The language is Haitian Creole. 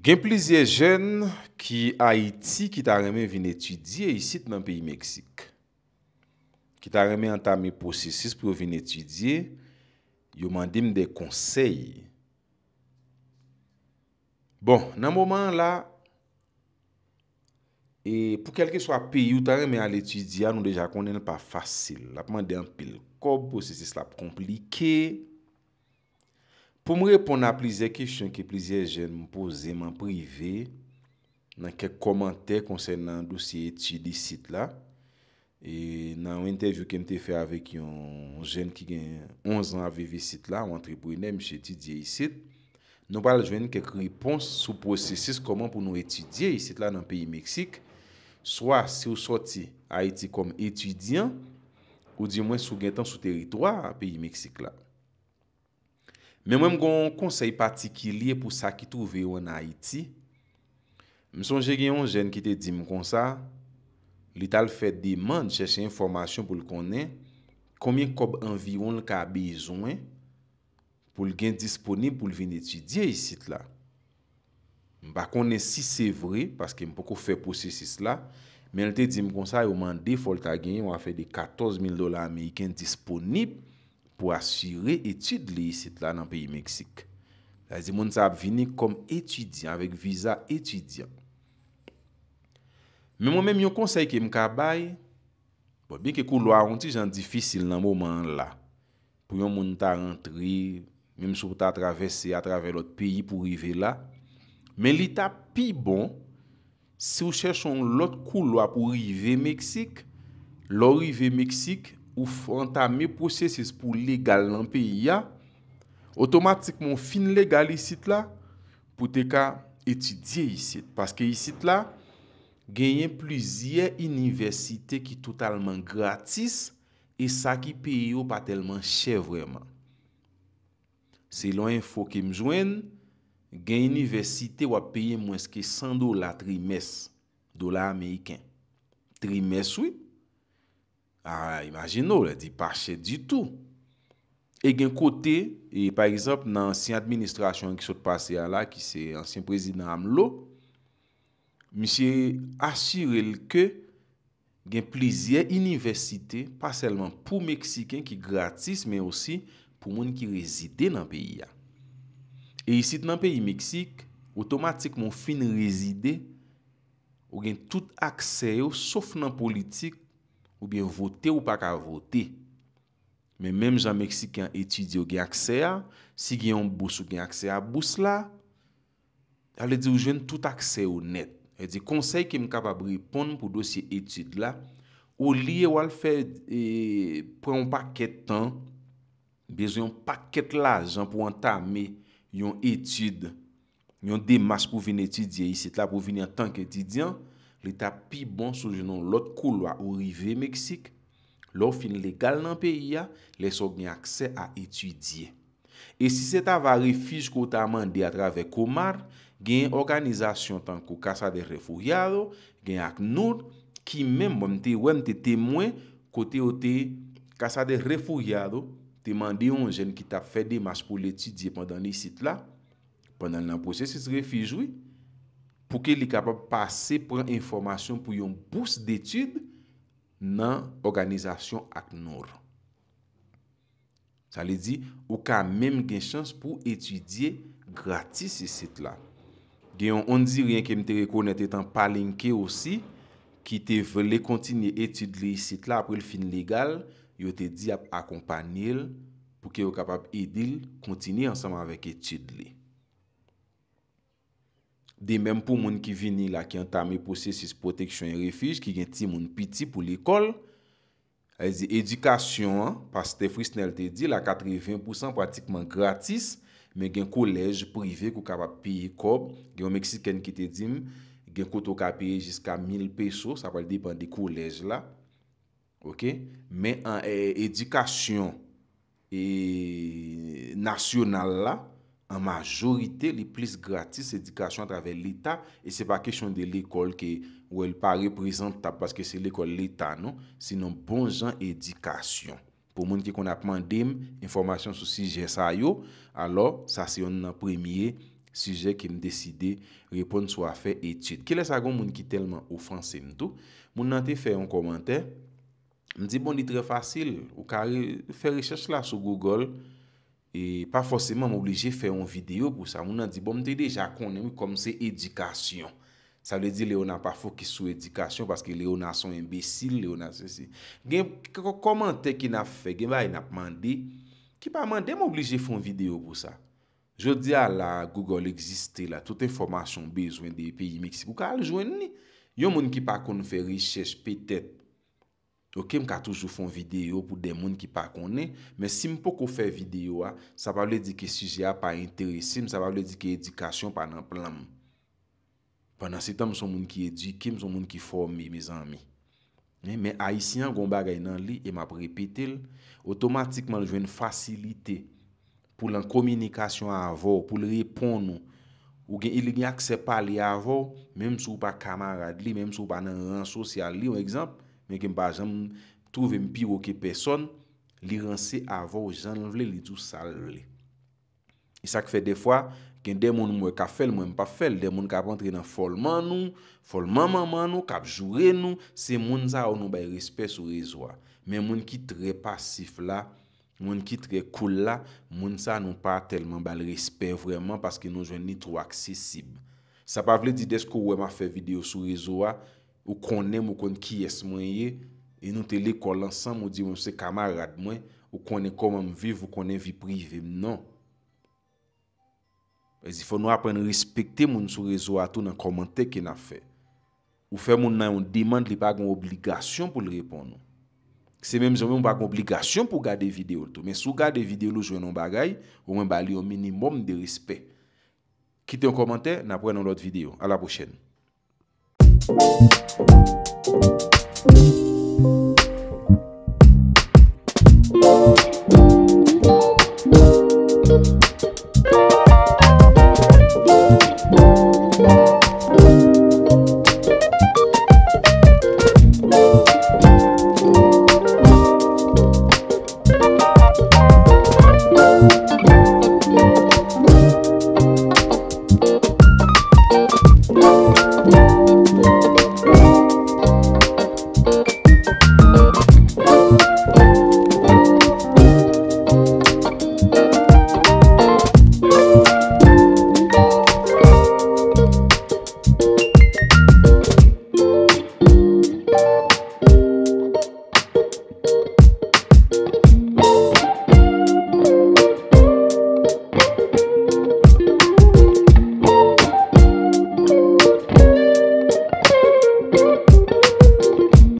Gen plizye jen ki Haiti ki ta reme vin etudye yisit nan peyi Meksik. Ki ta reme anta mi posesis pou vin etudye, yo man dim de konsey. Bon, nan moman la, e pou kelke swa peyi ou ta reme al etudya, nou deja konen pa fasil. La pou man dem pil kob, posesis la pou komplikey. Pou mrepon na plize kishon ki plize jen mpo zeman prive nan kek komante konsen nan dosye etidi sit la. E nan wentevyo ki mte fe avek yon jen ki gen 11 an avevi sit la, wantri pou inem jen etidi yi sit. Nou bal jwen kek ripons sou prosesis koman pou nou etidi yi sit la nan peyi Meksik. Soa se ou soti a eti kom etidyan ou di mwen sou gen tan sou teritwa peyi Meksik la. Men mwen kon konsey patikilye pou sa ki trouve yo nan Haiti, msonje genyon jen ki te di mkon sa, li tal fè deman chèche informasyon pou l konen, komyen kob anviron l ka bezwen pou l gen disponib pou l vin etjidye y sit la. Mba konen si se vre, paske mpo ko fè posye sis la, men l te di mkon sa yo man defolta genyon wafè de 14.000 dolar me y ken disponib, pou asy re-etude le yisit la nan peyi Meksik. Zazie moun sa ap vini kom etudyan, avek viza etudyan. Men moun men yon konsey ke mkabay, bo bin ke kou lo a onti jan difisil nan moun man la, pou yon moun ta rentri, men msou ta atravesse atrave lot peyi pou rive la, men li ta pi bon, se ou chèchon lot kou lo a pou rive Meksik, lo rive Meksik, ou fwantame posese pou legal lan peyi ya, otomatikman fin legal isit la, pote ka etidye isit. Paske isit la, genyen plizye iniversite ki totalman gratis, e sa ki peyo pa telman chè vreman. Se lo enfo kem jwen, genyen iniversite wap peyen mwenske 100 do la trimes, do la ameyken. Trimes wit, A ah, imajin nou la, di pache di tou. E gen kote, e parizop nan ansyen administrasyon ki sot pase ya la, ki se ansyen prezident am lo, mi se asyrel ke gen plezyen inivesite, pa selman pou Meksiken ki gratis, men osi pou moun ki rezide nan peyi ya. E isit nan peyi Meksik, otomatik moun fin rezide ou gen tout akseyo sof nan politik Ou bien voté ou pa ka voté. Men mèm jan Meksikyan etidye ou gen aksè a, si gen yon bous ou gen aksè a bous la, alè di ou jwen tout aksè ou net. E di konsey ki m kapabri pon pou dosye etid la, ou liye wal fè pre yon paket tan, bez yon paket la jan pou anta me yon etid, yon demas pou vin etidye isi, ta pou vin yon tank etidyan, li ta pi bon soujounon lot kouloa ou rive Meksik, lor fin legal nan peyi ya, le so gen aksè a etudye. E si se ta va refij kou ta mande a trave komar, gen organizasyon tankou kasa de refouyado, gen ak nou, ki men bon te wen te temwen kote o te kasa de refouyado, te mande yon jen ki ta fe demas pou l'etudye pandan li sit la, pandan nan prosesis refij wè, pou ke li kapap pase pran informasyon pou yon bous d'etude nan organizasyon ak nour. Sa li di, ou ka menm gen chans pou etudye gratis si sit la. Gen yon, on di rien kem te rekounet etan palenke osi, ki te vele kontine etud li sit la apre l fin legal, yo te di ap akompanyel pou ke yo kapap edil kontine ansama vek etud li. De menm pou moun ki vini la, ki yon tame posesis proteksyon yon refij, ki gen ti moun piti pou l'ekol, edikasyon, pas te frisnel te di, la 80% pratikman gratis, men gen kolej prive kou kapap piye kob, gen yon Meksiken ki te dim, gen koto kapye jiska 1000 peso, sa pal di ban di kolej la, ok, men edikasyon eh, e eh, nasyonal la, an majorite li plis gratis edikasyon atrave l'Etat e se pa kesyon de l'ekol ke wèl pa reprezentap paske se l'ekol l'Etat nou, sinon bon jan edikasyon. Po moun ki kon apman dem informasyon sou sije sa yo, alo sa se yon nan premye sije ki m deside repon sou afe etit. Kile sa gon moun ki telman oufansen nou, moun nan te fe yon komante, m di bon di tre fasil, ou ka fe reches la sou Google, E pa foseman m'oblije fè yon video pou sa. Moun nan di, bon mwen te deja konen wè kom se edikasyon. Sa le di le yon nan pa fok ki sou edikasyon, paske le yon nan son embesil, le yon nan se se. Gen, koko komante ki nan fè, gen ba yon nan pman de, ki pa man de m'oblije fè yon video pou sa. Je di a la Google existé la, tout informasyon bezwen de peyi meksi pou ka aljwen ni. Yon moun ki pa konen fè richèche petèt, Yo kem ka toujou fon video pou den moun ki pa konen, men si m pou ko fe video a, sa pa wle di ki siji a pa interesim, sa pa wle di ki edikasyon pa nan plan m. Panan sitan m son moun ki edik, kem son moun ki formi, mizan mi. Eh, men Aisyen Gomba gay nan li, e map repitil, otomatikman jwen fasilite pou lan komunikasyon a avor, pou l repon nou, ou gen ili nye aksepa li avor, men m sou pa kamarad li, men m sou pa nan ran sosyal li, yo ekzamp, Men gen pa janm trouve mpiro ke peson, li ranse ava ou janm vle li djou sal vle. I e sak fe defwa, gen den moun mwen ka fel mwen mpa fel, den moun ka pantre nan folman nou, folman maman nou, kap jure nou, se moun za ou nou bay respect sou rezoa. Men moun ki tre pasif la, moun ki tre kul la, moun za nou pa telman bay respect vreman paske nou jwen ni tro aksesib. Sa pa vle di desko ou wè ma fe video sou rezoa, Ou konen mwen konen ki yes mwen ye E nou te le kol ansan mwen di mwen se kamarad mwen Ou konen konen mwen vive ou konen vive prive mwen non. nan E zi fò nou apen respecte mwen sou rezo ato nan komante kena fe Ou fe mwen nan yon demand li bagan obligasyon pou l repon nou Se mwen mwen bagan obligasyon pou gade videyo to Men sou gade videyo lou jwenon bagay Mwen bali yon minimum de respect Kite yon komante nan apren yon lot videyo A la pochene Thank you.